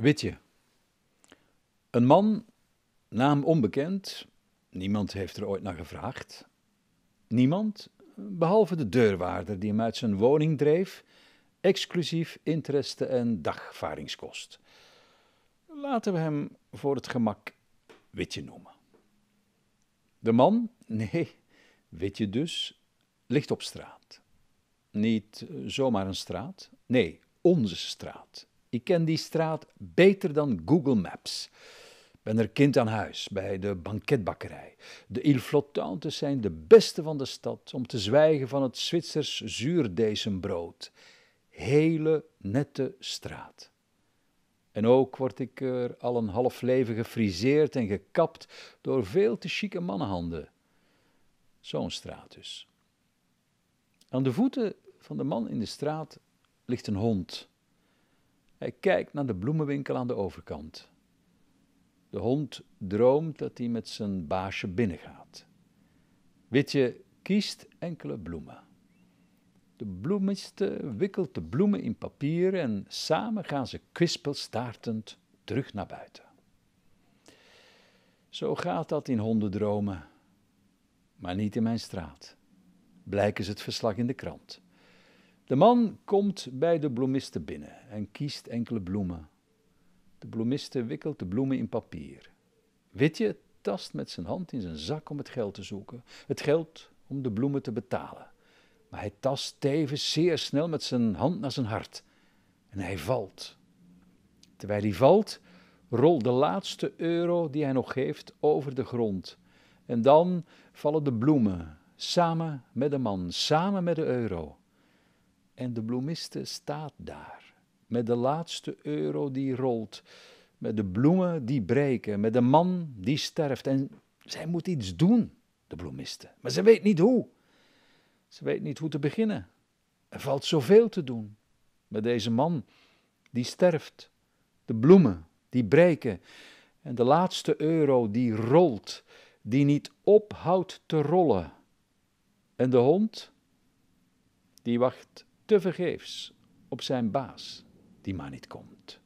Witje. Een man, naam onbekend, niemand heeft er ooit naar gevraagd. Niemand, behalve de deurwaarder die hem uit zijn woning dreef, exclusief interesse en dagvaringskost. Laten we hem voor het gemak Witje noemen. De man, nee, Witje dus, ligt op straat. Niet zomaar een straat, nee, onze straat ik ken die straat beter dan Google Maps. Ben er kind aan huis bij de banketbakkerij. De Ile Flottantes zijn de beste van de stad, om te zwijgen van het Zwitsers zuurdezenbrood. Hele nette straat. En ook word ik er al een half leven gefriseerd en gekapt door veel te chique mannenhanden. Zo'n straat dus. Aan de voeten van de man in de straat ligt een hond. Hij kijkt naar de bloemenwinkel aan de overkant. De hond droomt dat hij met zijn baasje binnengaat. Witje kiest enkele bloemen. De bloemiste wikkelt de bloemen in papier en samen gaan ze kwispelstaartend terug naar buiten. Zo gaat dat in hondendromen, maar niet in mijn straat. ze het verslag in de krant. De man komt bij de bloemisten binnen en kiest enkele bloemen. De bloemiste wikkelt de bloemen in papier. Witje tast met zijn hand in zijn zak om het geld te zoeken, het geld om de bloemen te betalen. Maar hij tast tevens zeer snel met zijn hand naar zijn hart en hij valt. Terwijl hij valt, rolt de laatste euro die hij nog heeft over de grond. En dan vallen de bloemen samen met de man, samen met de euro. En de bloemiste staat daar, met de laatste euro die rolt, met de bloemen die breken, met de man die sterft. En zij moet iets doen, de bloemiste, maar ze weet niet hoe. Ze weet niet hoe te beginnen. Er valt zoveel te doen met deze man die sterft, de bloemen die breken en de laatste euro die rolt, die niet ophoudt te rollen. En de hond die wacht te vergeefs op zijn baas, die maar niet komt.